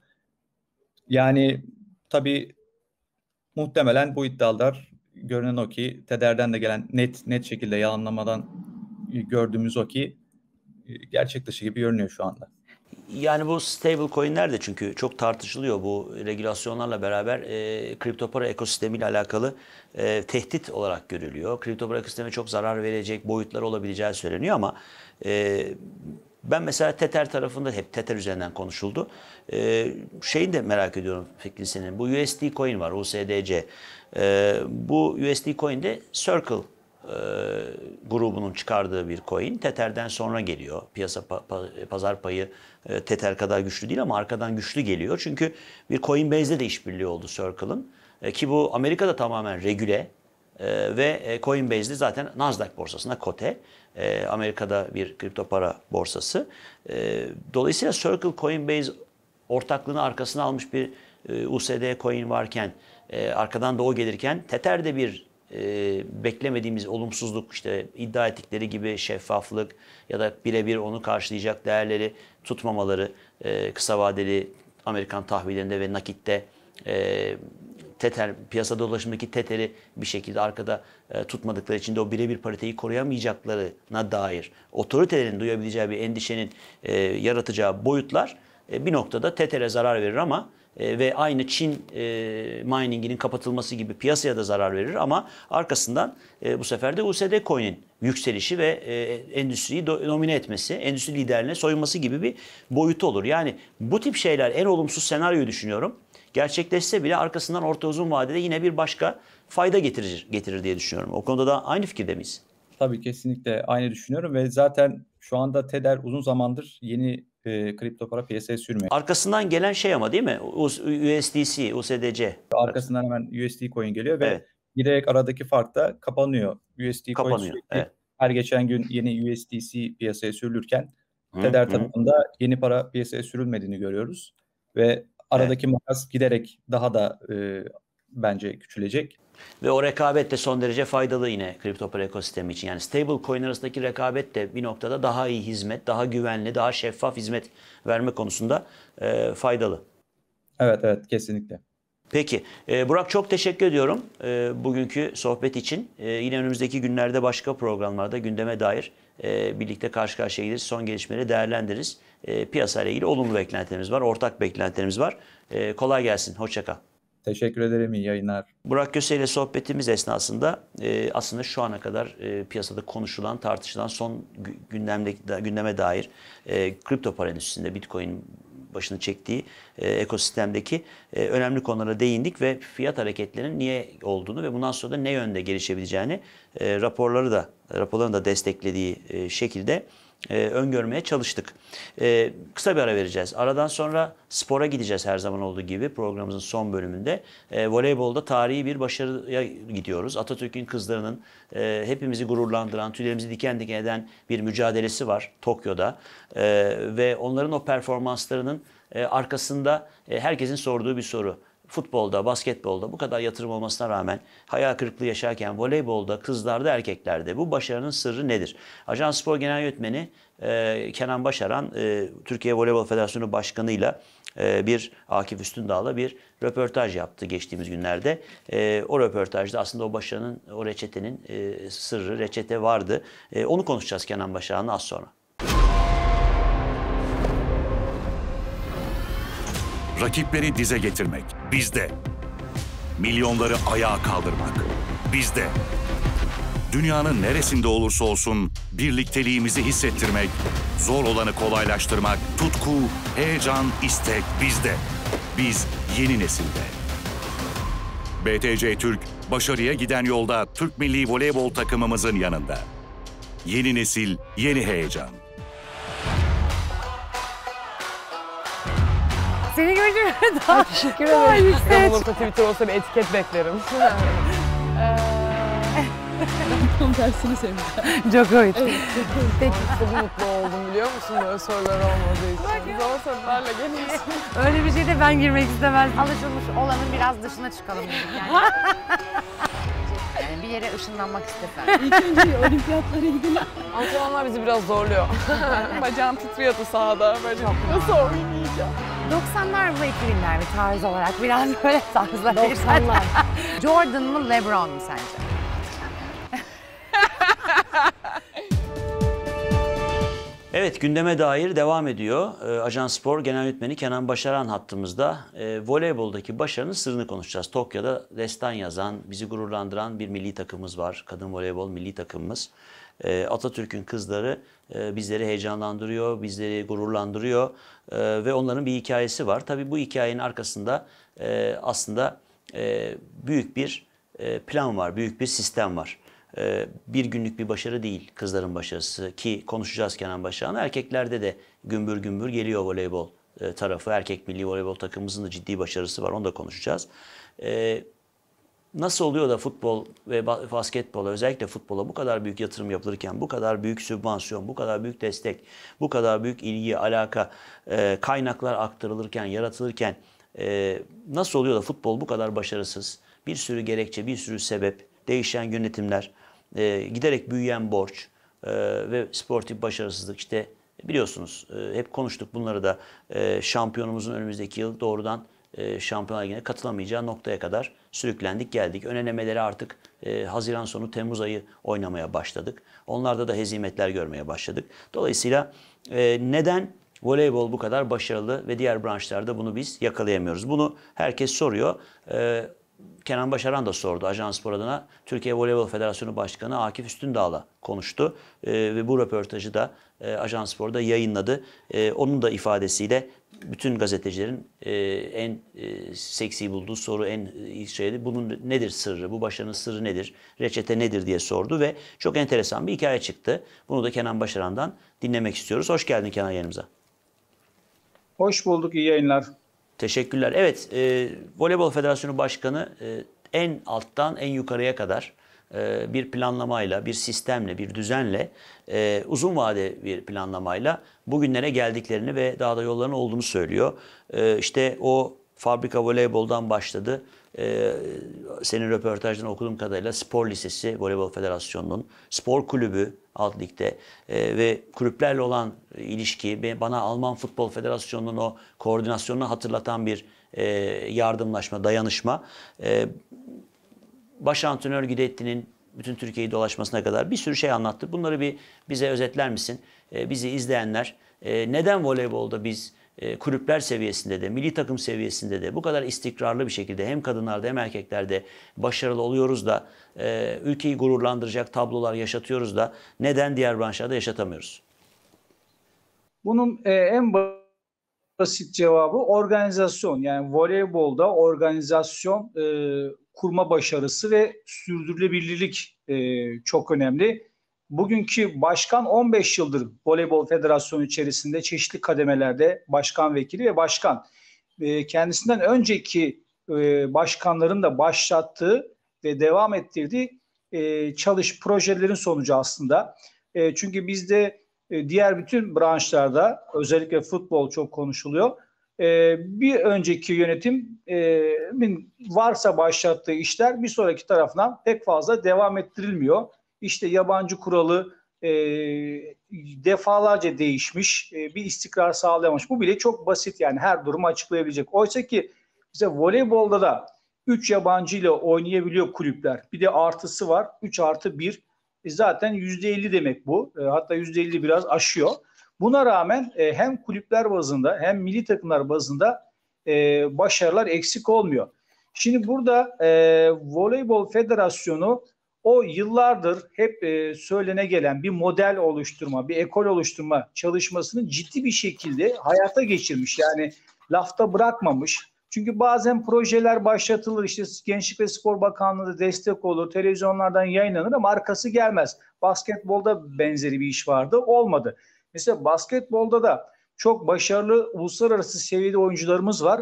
Yani tabi muhtemelen bu iddialar görünen o ki TEDER'den de gelen net net şekilde yalanlamadan gördüğümüz o ki e, gerçek dışı gibi görünüyor şu anda. Yani bu stable coinler de çünkü çok tartışılıyor bu regülasyonlarla beraber e, kripto para ekosistemiyle alakalı e, tehdit olarak görülüyor. Kripto para ekosisteme çok zarar verecek boyutlar olabileceği söyleniyor ama e, ben mesela Tether tarafında hep Tether üzerinden konuşuldu. Ee, şeyi de merak ediyorum fikrin senin. Bu USD coin var, USDC. Ee, bu USD coin de Circle e, grubunun çıkardığı bir coin. Tether'den sonra geliyor. Piyasa pa, pa, pazar payı e, Tether kadar güçlü değil ama arkadan güçlü geliyor. Çünkü bir Coinbase'de de işbirliği oldu Circle'ın. E, ki bu Amerika'da tamamen regüle e, ve e, Coinbase'de zaten Nasdaq borsasına kote. E, Amerika'da bir kripto para borsası. E, dolayısıyla Circle Coinbase ortaklığını arkasına almış bir e, USD coin varken e, arkadan da o gelirken Tether de bir e, beklemediğimiz olumsuzluk işte iddia ettikleri gibi şeffaflık ya da birebir onu karşılayacak değerleri tutmamaları e, kısa vadeli Amerikan tahvillerinde ve nakitte e, teter piyasa dolaşımdaki teteri bir şekilde arkada e, tutmadıkları için de o birebir pariteyi koruyamayacaklarına dair otoritelerin duyabileceği bir endişenin e, yaratacağı boyutlar e, bir noktada tetere zarar verir ama e, ve aynı Çin e, mininginin kapatılması gibi piyasaya da zarar verir ama arkasından e, bu sefer de USD coin'in yükselişi ve e, endüstriyi domine etmesi, endüstri liderliğine soyunması gibi bir boyutu olur. Yani bu tip şeyler en olumsuz senaryoyu düşünüyorum. Gerçekleşse bile arkasından orta uzun vadede yine bir başka fayda getirir, getirir diye düşünüyorum. O konuda da aynı fikirde miyiz? Tabii kesinlikle aynı düşünüyorum ve zaten şu anda TEDer uzun zamandır yeni e, kripto para piyasaya sürmeye. Arkasından gelen şey ama değil mi? USDC, USDC. Arkasından hemen USD coin geliyor ve evet. giderek aradaki fark da kapanıyor. USD kapanıyor. coin sürekli evet. her geçen gün yeni USDC piyasaya sürülürken hı, tarafında yeni para piyasaya sürülmediğini görüyoruz. Ve aradaki evet. makas giderek daha da e, bence küçülecek. Ve o rekabet de son derece faydalı yine kripto para ekosistemi için. Yani stable coin arasındaki rekabet de bir noktada daha iyi hizmet, daha güvenli, daha şeffaf hizmet verme konusunda e, faydalı. Evet evet kesinlikle. Peki e, Burak çok teşekkür ediyorum e, bugünkü sohbet için. E, yine önümüzdeki günlerde başka programlarda gündeme dair e, birlikte karşı karşıya geliriz. Son gelişmeleri değerlendiririz. E, piyasayla ilgili olumlu beklentilerimiz var, ortak beklentilerimiz var. E, kolay gelsin, hoşçakal. Teşekkür ederim. İyi yayınlar. Burak Köse ile sohbetimiz esnasında e, aslında şu ana kadar e, piyasada konuşulan, tartışılan son gündemde, gündeme dair e, kripto para endüstrisinde Bitcoin başını çektiği e, ekosistemdeki e, önemli konulara değindik ve fiyat hareketlerinin niye olduğunu ve bundan sonra da ne yönde gelişebileceğini e, raporları da raporların da desteklediği e, şekilde e, öngörmeye çalıştık. E, kısa bir ara vereceğiz. Aradan sonra spora gideceğiz her zaman olduğu gibi programımızın son bölümünde. E, voleybolda tarihi bir başarıya gidiyoruz. Atatürk'ün kızlarının e, hepimizi gururlandıran, tüylerimizi diken diken eden bir mücadelesi var Tokyo'da. E, ve onların o performanslarının e, arkasında e, herkesin sorduğu bir soru futbolda, basketbolda bu kadar yatırım olmasına rağmen hayal kırıklığı yaşarken voleybolda, kızlarda, erkeklerde bu başarının sırrı nedir? Ajans Spor Genel Yönetmeni e, Kenan Başaran, e, Türkiye Voleybol Federasyonu Başkanı'yla e, bir Akif Üstündağ'la bir röportaj yaptı geçtiğimiz günlerde. E, o röportajda aslında o başarının, o reçetenin e, sırrı, reçete vardı. E, onu konuşacağız Kenan Başaran'la az sonra. Rakipleri dize getirmek bizde. Milyonları ayağa kaldırmak bizde. Dünyanın neresinde olursa olsun birlikteliğimizi hissettirmek, zor olanı kolaylaştırmak, tutku, heyecan, istek bizde. Biz yeni nesilde. BTC Türk, başarıya giden yolda Türk Milli Voleybol takımımızın yanında. Yeni nesil, yeni heyecan. Seni görünce daha, teşekkür ederim. daha yükseğe Olursa Twitter olsa bir etiket beklerim. Ee, Tam tersini sevdim. Çok hoş. Evet, çok hoş. Peki. Çok mutlu oldum biliyor musun böyle sorular olmadığı için. Zor sorularla geliyorsun. Öyle bir şey de ben girmek istemezdim. Alışılmış olanın biraz dışına çıkalım dedik yani. yani bir yere ışınlanmak istedim. İlk önce olimpiyatlara gidelim. Antrenmanlar bizi biraz zorluyor. Bacağım titriyordu sahada. Böyle nasıl oynayacağım? 90'lar mı 2000'ler mi tarz olarak? Biraz böyle tarzlar. 90'lar. Jordan mı Lebron mu sence? Evet gündeme dair devam ediyor. Ee, Ajan Spor Genel Yönetmeni Kenan Başaran hattımızda e, voleyboldaki başarının sırrını konuşacağız. Tokyo'da destan yazan, bizi gururlandıran bir milli takımımız var. Kadın voleybol milli takımımız. E, Atatürk'ün kızları e, bizleri heyecanlandırıyor, bizleri gururlandırıyor e, ve onların bir hikayesi var. Tabii bu hikayenin arkasında e, aslında büyük bir plan var, büyük bir sistem var. Bir günlük bir başarı değil kızların başarısı ki konuşacağız Kenan Başak'ın. Erkeklerde de gümbür gümbür geliyor voleybol tarafı. Erkek milli voleybol takımımızın da ciddi başarısı var onu da konuşacağız nasıl oluyor da futbol ve basketbola özellikle futbola bu kadar büyük yatırım yapılırken bu kadar büyük sübvansiyon, bu kadar büyük destek, bu kadar büyük ilgi, alaka, e, kaynaklar aktarılırken, yaratılırken e, nasıl oluyor da futbol bu kadar başarısız? Bir sürü gerekçe, bir sürü sebep, değişen yönetimler, e, giderek büyüyen borç e, ve sportif başarısızlık işte biliyorsunuz e, hep konuştuk bunları da e, şampiyonumuzun önümüzdeki yıl doğrudan e, Şampiyonlar Ligi'ne katılamayacağı noktaya kadar sürüklendik geldik. Önelemeleri artık e, Haziran sonu Temmuz ayı oynamaya başladık. Onlarda da hezimetler görmeye başladık. Dolayısıyla e, neden voleybol bu kadar başarılı ve diğer branşlarda bunu biz yakalayamıyoruz? Bunu herkes soruyor. E, Kenan Başaran da sordu Ajans Spor adına. Türkiye Voleybol Federasyonu Başkanı Akif Üstündağ'la konuştu. E, ve bu röportajı da e, Ajans Spor'da yayınladı. E, onun da ifadesiyle bütün gazetecilerin e, en e, seksi bulduğu soru, en e, şeydi. Bunun nedir sırrı, bu başarının sırrı nedir, reçete nedir diye sordu ve çok enteresan bir hikaye çıktı. Bunu da Kenan Başaran'dan dinlemek istiyoruz. Hoş geldin Kenan yanımıza. Hoş bulduk, iyi yayınlar. Teşekkürler. Evet, e, Voleybol Federasyonu Başkanı e, en alttan en yukarıya kadar e, bir planlamayla, bir sistemle, bir düzenle, e, uzun vade bir planlamayla bugünlere geldiklerini ve daha da yolların olduğunu söylüyor. E, işte o fabrika voleyboldan başladı. senin röportajdan okuduğum kadarıyla spor lisesi, voleybol federasyonunun spor kulübü alt ligde ve kulüplerle olan ilişki bana Alman Futbol Federasyonu'nun o koordinasyonunu hatırlatan bir yardımlaşma, dayanışma baş antrenör Gidetti'nin bütün Türkiye'yi dolaşmasına kadar bir sürü şey anlattı. Bunları bir bize özetler misin? E, bizi izleyenler e, neden voleybolda biz e, kulüpler seviyesinde de, milli takım seviyesinde de bu kadar istikrarlı bir şekilde hem kadınlarda hem erkeklerde başarılı oluyoruz da e, ülkeyi gururlandıracak tablolar yaşatıyoruz da neden diğer branşlarda yaşatamıyoruz? Bunun e, en basit cevabı organizasyon. Yani voleybolda organizasyon e, kurma başarısı ve sürdürülebilirlik e, çok önemli. Bugünkü başkan 15 yıldır voleybol federasyonu içerisinde çeşitli kademelerde başkan vekili ve başkan. E, kendisinden önceki e, başkanların da başlattığı ve devam ettirdiği e, çalış projelerin sonucu aslında. E, çünkü bizde e, diğer bütün branşlarda özellikle futbol çok konuşuluyor. E, bir önceki yönetimin e, varsa başlattığı işler bir sonraki tarafından pek fazla devam ettirilmiyor. İşte yabancı kuralı defalarca değişmiş, bir istikrar sağlayamamış. Bu bile çok basit yani her durumu açıklayabilecek. Oysa ki bize voleybolda da 3 yabancı ile oynayabiliyor kulüpler. Bir de artısı var. 3 artı 1. E zaten %50 demek bu. E, hatta %50 biraz aşıyor. Buna rağmen e, hem kulüpler bazında hem milli takımlar bazında e, başarılar eksik olmuyor. Şimdi burada e, Voleybol Federasyonu o yıllardır hep e, söylene gelen bir model oluşturma, bir ekol oluşturma çalışmasını ciddi bir şekilde hayata geçirmiş. Yani lafta bırakmamış. Çünkü bazen projeler başlatılır işte Gençlik ve Spor Bakanlığı da destek olur, televizyonlardan yayınlanır ama arkası gelmez. Basketbolda benzeri bir iş vardı, olmadı. Mesela basketbolda da çok başarılı uluslararası seviyede oyuncularımız var.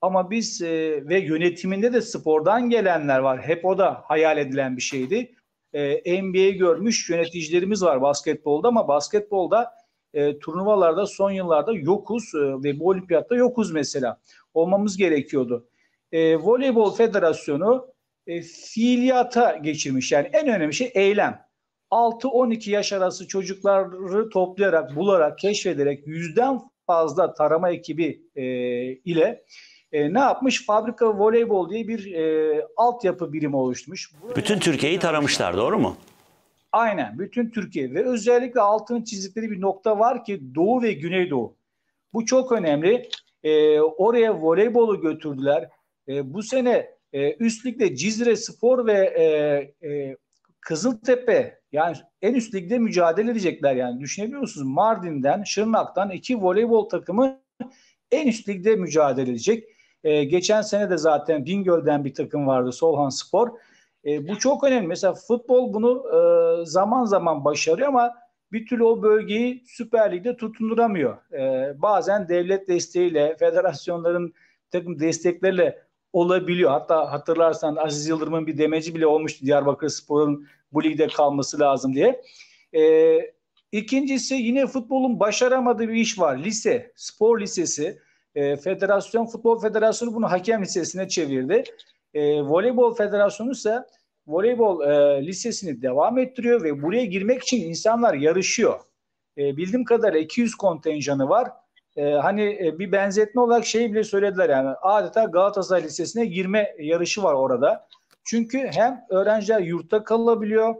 Ama biz e, ve yönetiminde de spordan gelenler var. Hep o da hayal edilen bir şeydi. E, NBA görmüş yöneticilerimiz var basketbolda ama basketbolda e, turnuvalarda son yıllarda yokuz e, ve bu olimpiyatta yokuz mesela olmamız gerekiyordu. E, Voleybol Federasyonu e, fiiliyata geçirmiş. Yani en önemli şey eylem. 6-12 yaş arası çocukları toplayarak, bularak, keşfederek yüzden fazla tarama ekibi e, ile e, ne yapmış? Fabrika Voleybol diye bir e, altyapı birimi oluşmuş. Buraya bütün Türkiye'yi taramışlar doğru mu? Aynen bütün Türkiye ve özellikle altını çizdikleri bir nokta var ki Doğu ve Güneydoğu. Bu çok önemli. E, oraya voleybolu götürdüler. E, bu sene e, üst ligde Cizre Spor ve e, e, Kızıltepe yani en üst ligde mücadele edecekler yani düşünebiliyor musunuz? Mardin'den, Şırnak'tan iki voleybol takımı en üst ligde mücadele edecek. E, geçen sene de zaten Bingöl'den bir takım vardı Solhan Spor. E, bu çok önemli. Mesela futbol bunu e, zaman zaman başarıyor ama bir türlü o bölgeyi Süper Lig'de tutunduramıyor. E, bazen devlet desteğiyle, federasyonların takım destekleriyle olabiliyor. Hatta hatırlarsan Aziz Yıldırım'ın bir demeci bile olmuştu Diyarbakır Spor'un bu ligde kalması lazım diye. E, ikincisi yine futbolun başaramadığı bir iş var. Lise, spor lisesi. E, Federasyon Futbol Federasyonu bunu hakem lisesine çevirdi. E, Voleybol Federasyonu ise voleybol e, lisesini devam ettiriyor ve buraya girmek için insanlar yarışıyor. E, bildiğim kadarıyla 200 kontenjanı var. E, hani e, bir benzetme olarak şey bile söylediler yani adeta Galatasaray Lisesi'ne girme yarışı var orada. Çünkü hem öğrenciler yurtta kalabiliyor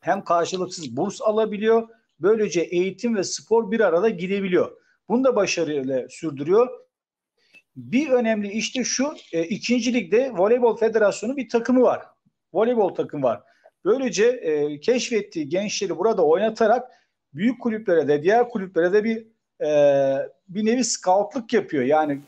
hem karşılıksız burs alabiliyor. Böylece eğitim ve spor bir arada gidebiliyor. Bunu da başarıyla sürdürüyor. Bir önemli işte şu e, ikinci ligde voleybol federasyonu bir takımı var voleybol takım var. Böylece e, keşfettiği gençleri burada oynatarak büyük kulüplere de diğer kulüplere de bir e, bir nevi scoutluk yapıyor. Yani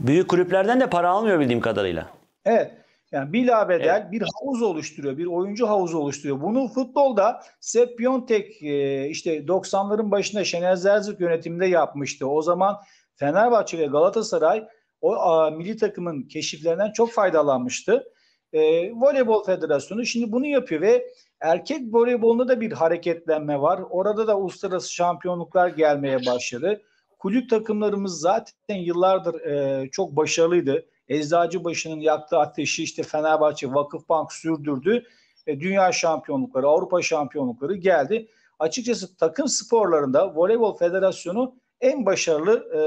büyük kulüplerden de para almıyor bildiğim kadarıyla. Evet. Yani bilabedel evet. bir havuz oluşturuyor. Bir oyuncu havuzu oluşturuyor. Bunu futbolda Sepp Piontek e, işte 90'ların başında Şener Zerzük yönetiminde yapmıştı. O zaman Fenerbahçe ve Galatasaray o a, milli takımın keşiflerinden çok faydalanmıştı e, Voleybol Federasyonu şimdi bunu yapıyor ve erkek voleybolunda da bir hareketlenme var. Orada da uluslararası şampiyonluklar gelmeye başladı. Kulüp takımlarımız zaten yıllardır e, çok başarılıydı. Eczacıbaşı'nın yaktığı ateşi işte Fenerbahçe, Vakıfbank sürdürdü. E, dünya şampiyonlukları, Avrupa şampiyonlukları geldi. Açıkçası takım sporlarında Voleybol Federasyonu en başarılı e,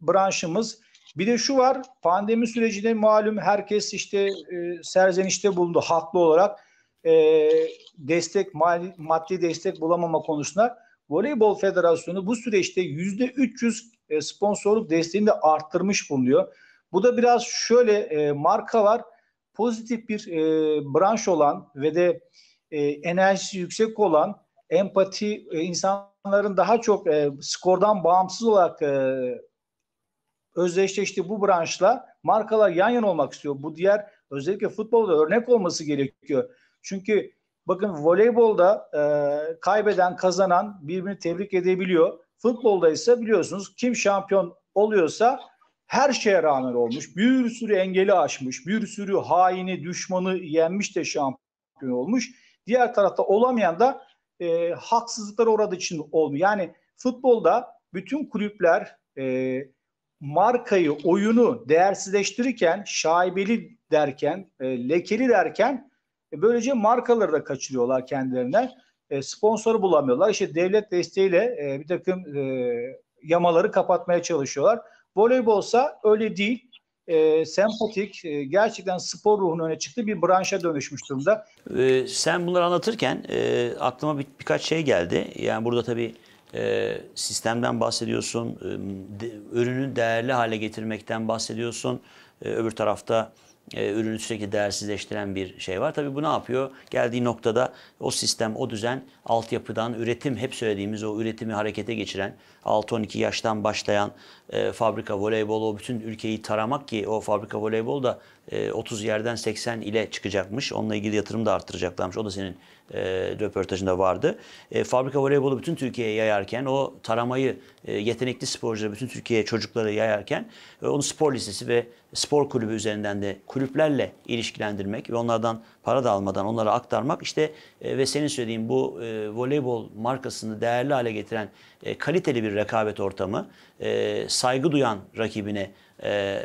branşımız bir de şu var pandemi sürecinde malum herkes işte e, serzenişte bulundu haklı olarak e, destek mali, maddi destek bulamama konusunda. Voleybol Federasyonu bu süreçte yüzde 300 e, sponsorluk desteğini de arttırmış bulunuyor. Bu da biraz şöyle e, var, pozitif bir e, branş olan ve de e, enerjisi yüksek olan empati e, insanların daha çok e, skordan bağımsız olarak e, özdeşleşti bu branşla markalar yan yana olmak istiyor. Bu diğer özellikle futbolda örnek olması gerekiyor. Çünkü bakın voleybolda e, kaybeden kazanan birbirini tebrik edebiliyor. Futbolda ise biliyorsunuz kim şampiyon oluyorsa her şeye rağmen olmuş. Bir sürü engeli aşmış. Bir sürü haini, düşmanı yenmiş de şampiyon olmuş. Diğer tarafta olamayan da e, haksızlıklara uğradığı için olmuyor. Yani futbolda bütün kulüpler, e, markayı, oyunu değersizleştirirken, şaibeli derken, e, lekeli derken e, böylece markaları da kaçırıyorlar kendilerine. E, sponsoru bulamıyorlar. İşte devlet desteğiyle e, bir takım e, yamaları kapatmaya çalışıyorlar. Voleybolsa öyle değil. E, sempatik, e, gerçekten spor ruhunun öne çıktığı bir branşa dönüşmüş durumda. E, sen bunları anlatırken e, aklıma bir, birkaç şey geldi. Yani burada tabii ee, sistemden bahsediyorsun, e, ürünü değerli hale getirmekten bahsediyorsun. Ee, öbür tarafta e, ürünü sürekli değersizleştiren bir şey var. Tabii bu ne yapıyor? Geldiği noktada o sistem, o düzen altyapıdan üretim hep söylediğimiz o üretimi harekete geçiren 6-12 yaştan başlayan e, fabrika voleybolu o bütün ülkeyi taramak ki o fabrika voleybolu da e, 30 yerden 80 ile çıkacakmış. Onunla ilgili yatırım da arttıracaklarmış. O da senin e, röportajında vardı. E, fabrika voleybolu bütün Türkiye'ye yayarken o taramayı e, yetenekli sporcuları bütün Türkiye'ye çocuklara yayarken e, onu spor lisesi ve spor kulübü üzerinden de kulüplerle ilişkilendirmek ve onlardan para da almadan onlara aktarmak işte e, ve senin söylediğin bu e, voleybol markasını değerli hale getiren e, kaliteli bir rekabet ortamı, e, saygı duyan rakibine e,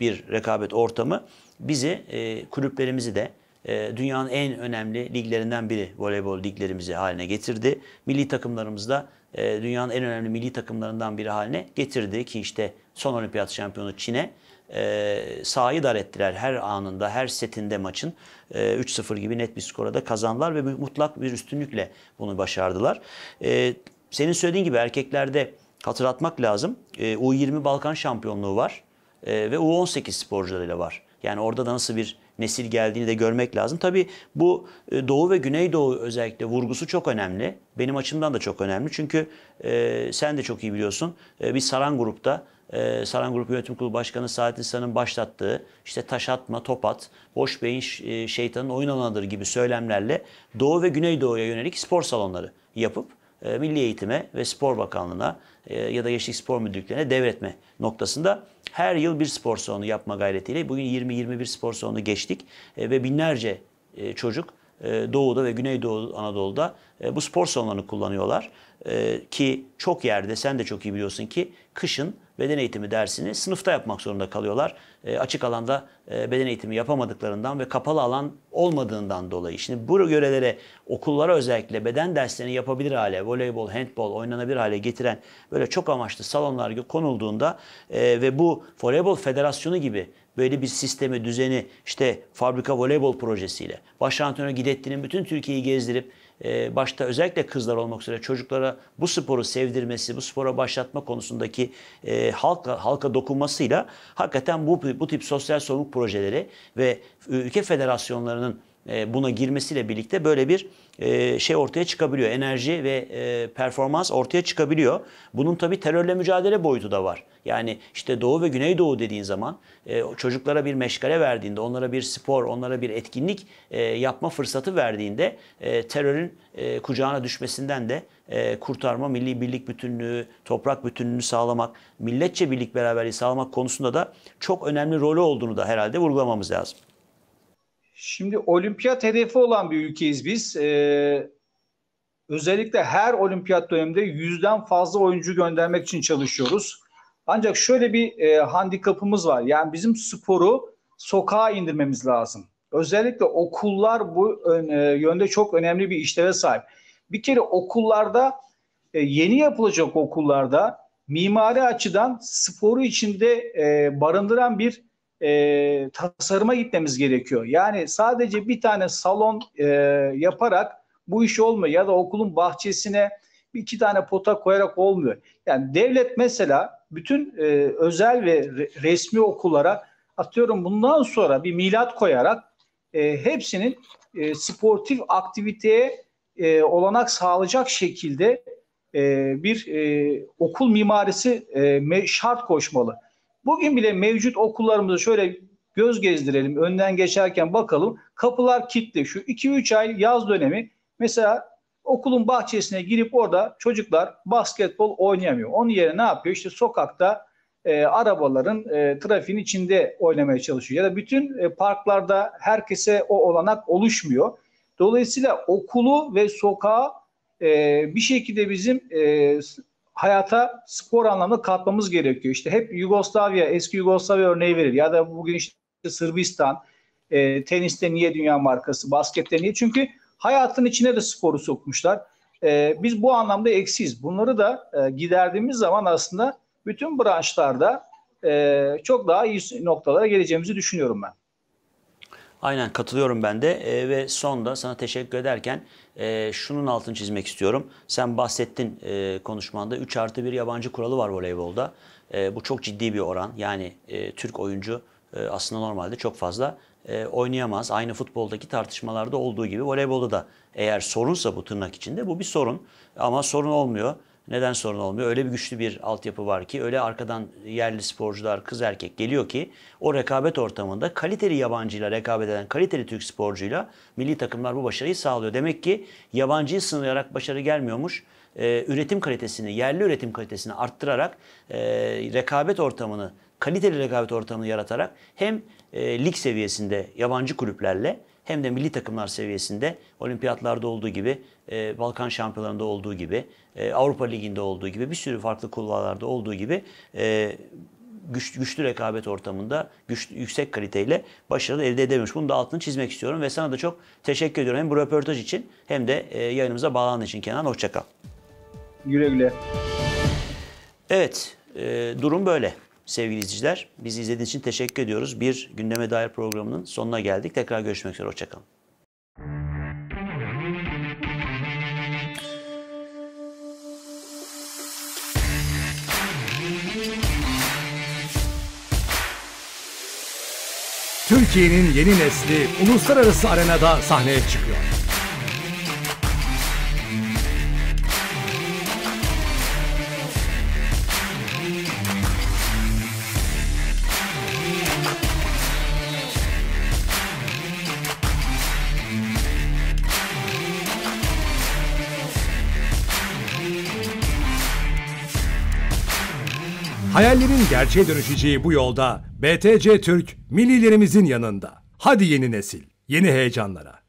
bir rekabet ortamı bizi, e, kulüplerimizi de e, dünyanın en önemli liglerinden biri voleybol liglerimizi haline getirdi. Milli takımlarımız da e, dünyanın en önemli milli takımlarından biri haline getirdi ki işte son olimpiyat şampiyonu Çin'e e, sahayı dar ettiler her anında, her setinde maçın. E, 3-0 gibi net bir skorada da kazandılar ve mutlak bir üstünlükle bunu başardılar. E, senin söylediğin gibi erkeklerde hatırlatmak lazım. E, U20 Balkan şampiyonluğu var e, ve U18 sporcularıyla var. Yani orada da nasıl bir nesil geldiğini de görmek lazım. Tabii bu e, Doğu ve Güneydoğu özellikle vurgusu çok önemli. Benim açımdan da çok önemli. Çünkü e, sen de çok iyi biliyorsun. E, bir saran grupta e, Saran Grup Yönetim Kurulu Başkanı Saadettin San'ın başlattığı işte taş atma, top at, boş beyin e, şeytanın oyun alanıdır gibi söylemlerle Doğu ve Güneydoğu'ya yönelik spor salonları yapıp e, Milli Eğitime ve Spor Bakanlığı'na e, ya da Gençlik Spor Müdürlüklerine devretme noktasında her yıl bir spor salonu yapma gayretiyle bugün 20-21 spor salonu geçtik e, ve binlerce e, çocuk e, Doğu'da ve Güneydoğu Anadolu'da e, bu spor salonlarını kullanıyorlar. Ki çok yerde sen de çok iyi biliyorsun ki kışın beden eğitimi dersini sınıfta yapmak zorunda kalıyorlar. E, açık alanda e, beden eğitimi yapamadıklarından ve kapalı alan olmadığından dolayı. Şimdi bu yörelere, okullara özellikle beden derslerini yapabilir hale, voleybol, handbol oynanabilir hale getiren böyle çok amaçlı salonlar konulduğunda e, ve bu voleybol federasyonu gibi böyle bir sistemi, düzeni işte fabrika voleybol projesiyle, baş antrenör Gidetti'nin bütün Türkiye'yi gezdirip ee, başta özellikle kızlar olmak üzere çocuklara bu sporu sevdirmesi, bu spora başlatma konusundaki e, halka halka dokunmasıyla hakikaten bu bu tip sosyal sorumluluk projeleri ve ülke federasyonlarının e, buna girmesiyle birlikte böyle bir e, şey ortaya çıkabiliyor. Enerji ve e, performans ortaya çıkabiliyor. Bunun tabi terörle mücadele boyutu da var. Yani işte Doğu ve Güneydoğu dediğin zaman e, çocuklara bir meşgale verdiğinde, onlara bir spor, onlara bir etkinlik yapma fırsatı verdiğinde terörün kucağına düşmesinden de kurtarma, milli birlik bütünlüğü, toprak bütünlüğünü sağlamak, milletçe birlik beraberliği sağlamak konusunda da çok önemli rolü olduğunu da herhalde vurgulamamız lazım. Şimdi olimpiyat hedefi olan bir ülkeyiz biz. Ee, özellikle her olimpiyat döneminde yüzden fazla oyuncu göndermek için çalışıyoruz. Ancak şöyle bir e, handikapımız var. Yani bizim sporu sokağa indirmemiz lazım. Özellikle okullar bu ön, e, yönde çok önemli bir işleve sahip. Bir kere okullarda e, yeni yapılacak okullarda mimari açıdan sporu içinde e, barındıran bir e, tasarıma gitmemiz gerekiyor. Yani sadece bir tane salon e, yaparak bu iş olmuyor ya da okulun bahçesine bir iki tane pota koyarak olmuyor. Yani devlet mesela bütün e, özel ve re, resmi okullara atıyorum bundan sonra bir milat koyarak e, hepsinin e, sportif aktiviteye e, olanak sağlayacak şekilde e, bir e, okul mimarisi e, şart koşmalı. Bugün bile mevcut okullarımızı şöyle göz gezdirelim, önden geçerken bakalım. Kapılar kilitli. Şu 2-3 ay yaz dönemi mesela okulun bahçesine girip orada çocuklar basketbol oynayamıyor. Onun yerine ne yapıyor? İşte sokakta e, arabaların e, trafiğin içinde oynamaya çalışıyor. Ya da bütün e, parklarda herkese o olanak oluşmuyor. Dolayısıyla okulu ve sokağı e, bir şekilde bizim e, hayata spor anlamda katmamız gerekiyor. İşte hep Yugoslavya, eski Yugoslavya örneği verir ya da bugün işte Sırbistan, e, teniste niye dünya markası, baskette niye? Çünkü hayatın içine de sporu sokmuşlar. E, biz bu anlamda eksiz. Bunları da e, giderdiğimiz zaman aslında bütün branşlarda e, çok daha iyi noktalara geleceğimizi düşünüyorum ben. Aynen katılıyorum ben de e, ve son da sana teşekkür ederken e, şunun altını çizmek istiyorum. Sen bahsettin e, konuşmanda 3 artı 1 yabancı kuralı var voleybolda. E, bu çok ciddi bir oran yani e, Türk oyuncu e, aslında normalde çok fazla e, oynayamaz. Aynı futboldaki tartışmalarda olduğu gibi voleybolda da eğer sorunsa bu tırnak içinde bu bir sorun ama sorun olmuyor. Neden sorun olmuyor? Öyle bir güçlü bir altyapı var ki öyle arkadan yerli sporcular kız erkek geliyor ki o rekabet ortamında kaliteli yabancıyla rekabet eden kaliteli Türk sporcuyla milli takımlar bu başarıyı sağlıyor. Demek ki yabancıyı sınırlayarak başarı gelmiyormuş. Ee, üretim kalitesini, yerli üretim kalitesini arttırarak e, rekabet ortamını, kaliteli rekabet ortamını yaratarak hem e, lig seviyesinde yabancı kulüplerle hem de milli takımlar seviyesinde olimpiyatlarda olduğu gibi e, Balkan Şampiyonlarında olduğu gibi, e, Avrupa Ligi'nde olduğu gibi, bir sürü farklı kulvarlarda olduğu gibi e, güçlü rekabet ortamında güç, yüksek kaliteyle başarı elde edememiş. Bunu da altını çizmek istiyorum ve sana da çok teşekkür ediyorum. Hem bu röportaj için hem de e, yayınımıza bağlandığın için Kenan. Hoşçakal. Güle güle. Evet, durum böyle sevgili izleyiciler. Bizi izlediğiniz için teşekkür ediyoruz. Bir gündeme dair programının sonuna geldik. Tekrar görüşmek üzere. Hoşçakalın. Türkiye'nin yeni nesli uluslararası arenada sahneye çıkıyor. Hayallerin gerçeğe dönüşeceği bu yolda BTC Türk millilerimizin yanında. Hadi yeni nesil, yeni heyecanlara.